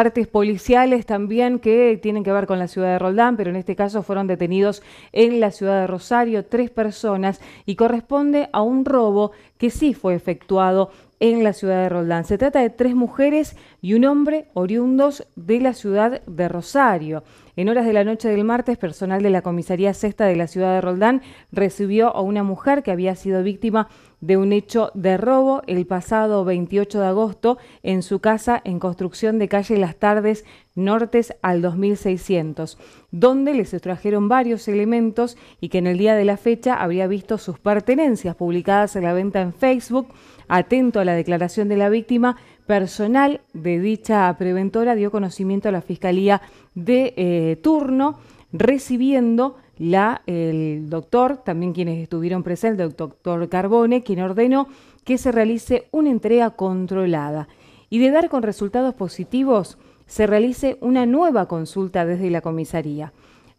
partes policiales también que tienen que ver con la ciudad de Roldán, pero en este caso fueron detenidos en la ciudad de Rosario tres personas y corresponde a un robo que sí fue efectuado en la ciudad de Roldán. Se trata de tres mujeres y un hombre oriundos de la ciudad de Rosario. En horas de la noche del martes, personal de la comisaría sexta de la ciudad de Roldán recibió a una mujer que había sido víctima de un hecho de robo el pasado 28 de agosto en su casa en construcción de calle Las Tardes nortes al 2600, donde les extrajeron varios elementos y que en el día de la fecha habría visto sus pertenencias publicadas en la venta en Facebook. Atento a la declaración de la víctima, personal de dicha preventora dio conocimiento a la Fiscalía de eh, turno, recibiendo la, el doctor, también quienes estuvieron presentes, el doctor Carbone, quien ordenó que se realice una entrega controlada. Y de dar con resultados positivos, se realice una nueva consulta desde la comisaría.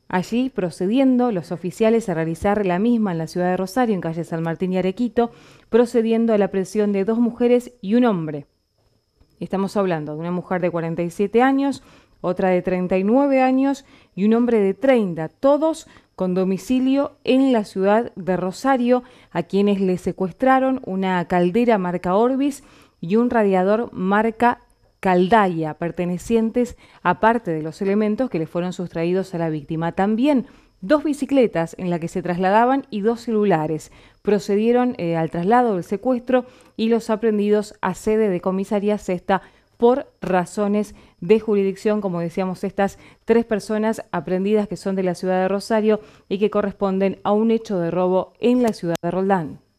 Allí, procediendo los oficiales a realizar la misma en la ciudad de Rosario, en calle San Martín y Arequito, procediendo a la presión de dos mujeres y un hombre. Estamos hablando de una mujer de 47 años, otra de 39 años y un hombre de 30, todos con domicilio en la ciudad de Rosario, a quienes le secuestraron una caldera marca Orbis y un radiador marca Caldaya, pertenecientes a parte de los elementos que le fueron sustraídos a la víctima. También dos bicicletas en las que se trasladaban y dos celulares. Procedieron eh, al traslado del secuestro y los aprendidos a sede de comisaría sexta por razones de jurisdicción, como decíamos, estas tres personas aprendidas que son de la ciudad de Rosario y que corresponden a un hecho de robo en la ciudad de Roldán.